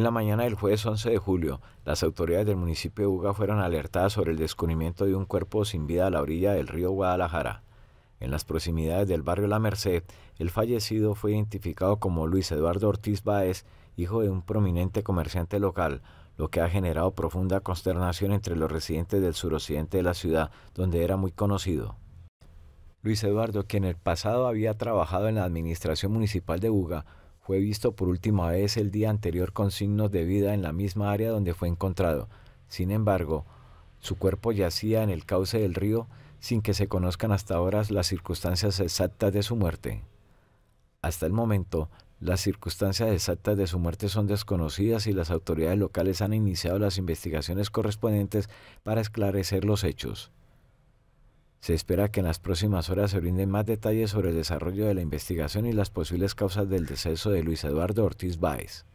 En la mañana del jueves 11 de julio, las autoridades del municipio de Uga fueron alertadas sobre el descubrimiento de un cuerpo sin vida a la orilla del río Guadalajara. En las proximidades del barrio La Merced, el fallecido fue identificado como Luis Eduardo Ortiz Baez, hijo de un prominente comerciante local, lo que ha generado profunda consternación entre los residentes del suroccidente de la ciudad, donde era muy conocido. Luis Eduardo, quien en el pasado había trabajado en la administración municipal de Uga. Fue visto por última vez el día anterior con signos de vida en la misma área donde fue encontrado. Sin embargo, su cuerpo yacía en el cauce del río sin que se conozcan hasta ahora las circunstancias exactas de su muerte. Hasta el momento, las circunstancias exactas de su muerte son desconocidas y las autoridades locales han iniciado las investigaciones correspondientes para esclarecer los hechos. Se espera que en las próximas horas se brinden más detalles sobre el desarrollo de la investigación y las posibles causas del deceso de Luis Eduardo Ortiz Báez.